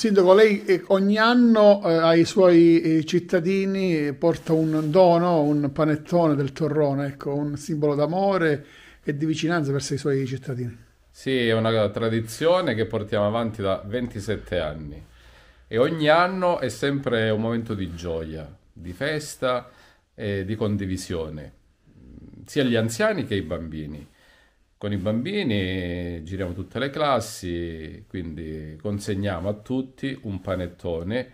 Sindaco, lei eh, ogni anno eh, ai suoi eh, cittadini porta un dono, un panettone del torrone, ecco, un simbolo d'amore e di vicinanza verso i suoi cittadini. Sì, è una tradizione che portiamo avanti da 27 anni e ogni anno è sempre un momento di gioia, di festa e di condivisione, sia gli anziani che i bambini con i bambini, giriamo tutte le classi, quindi consegniamo a tutti un panettone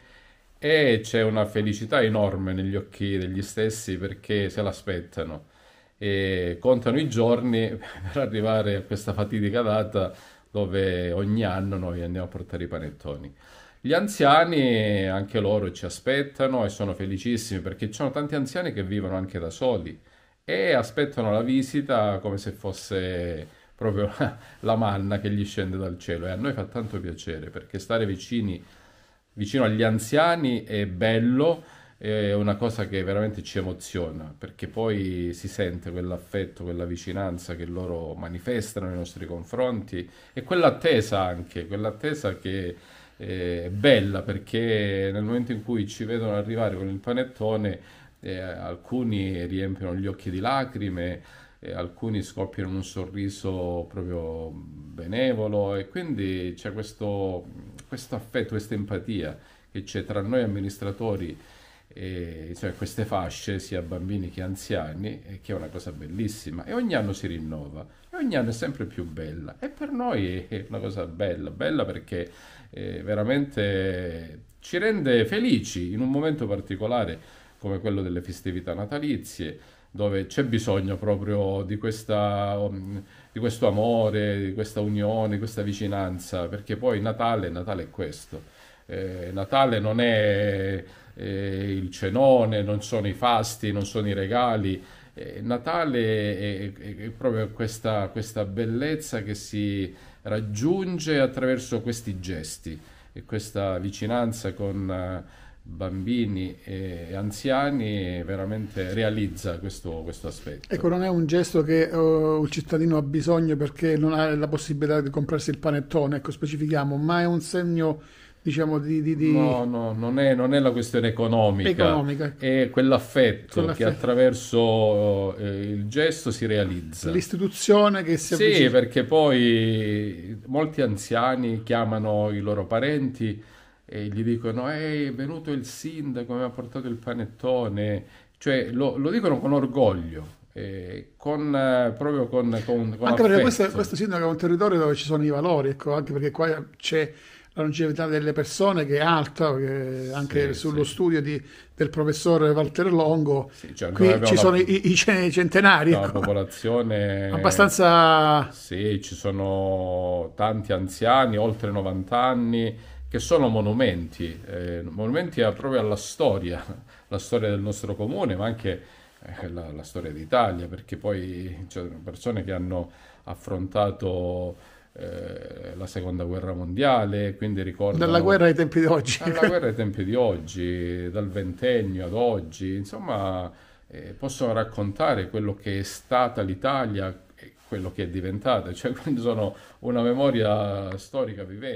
e c'è una felicità enorme negli occhi degli stessi perché se l'aspettano e contano i giorni per arrivare a questa fatidica data dove ogni anno noi andiamo a portare i panettoni. Gli anziani, anche loro ci aspettano e sono felicissimi perché ci sono tanti anziani che vivono anche da soli e aspettano la visita come se fosse proprio la manna che gli scende dal cielo e a noi fa tanto piacere perché stare vicini, vicino agli anziani è bello, è una cosa che veramente ci emoziona perché poi si sente quell'affetto, quella vicinanza che loro manifestano nei nostri confronti e quell'attesa anche, quell'attesa che è bella perché nel momento in cui ci vedono arrivare con il panettone eh, alcuni riempiono gli occhi di lacrime, eh, alcuni scoppiano un sorriso proprio benevolo e quindi c'è questo, questo affetto, questa empatia che c'è tra noi amministratori e cioè queste fasce, sia bambini che anziani, che è una cosa bellissima e ogni anno si rinnova e ogni anno è sempre più bella e per noi è una cosa bella, bella perché eh, veramente ci rende felici in un momento particolare come quello delle festività natalizie, dove c'è bisogno proprio di, questa, um, di questo amore, di questa unione, di questa vicinanza, perché poi Natale, Natale è questo. Eh, Natale non è eh, il cenone, non sono i fasti, non sono i regali. Eh, Natale è, è, è proprio questa, questa, bellezza che si raggiunge attraverso questi gesti e questa vicinanza con eh, bambini e anziani veramente realizza questo, questo, aspetto. Ecco, non è un gesto che uh, eh, il cittadino ha bisogno perché non ha la possibilità di comprarsi il panettone, ecco, specifichiamo, ma è un segno diciamo di... di, di... No, no, non è, non è, la questione economica, economica. Ecco. è quell'affetto, quell'affetto, che attraverso eh, il gesto si realizza. L'istituzione che si avvicina. Sì, perché poi molti anziani chiamano i loro parenti e gli dicono è venuto il sindaco, mi ha portato il panettone, cioè lo, lo dicono con orgoglio. con, proprio con, con, con anche perché questo, questo, sindaco è un territorio dove ci sono i valori, ecco, anche perché qua c'è la longevità delle persone che è alta, che anche sì, sullo sì. studio di, del professor Walter Longo, sì, cioè, qui ci sono i, i, centenari. No, ecco. La popolazione... Abbastanza... Sì, ci sono tanti anziani, oltre 90 anni, che sono monumenti, eh, monumenti proprio alla storia, la storia del nostro comune, ma anche eh, la, la, storia d'Italia, perché poi ci cioè, sono persone che hanno affrontato eh, la seconda guerra mondiale, quindi ricordo Dalla guerra ai tempi di oggi. Dalla guerra ai tempi di oggi, dal ventennio ad oggi, insomma eh, possono raccontare quello che è stata l'Italia, quello che è diventata, cioè quindi sono una memoria storica vivente.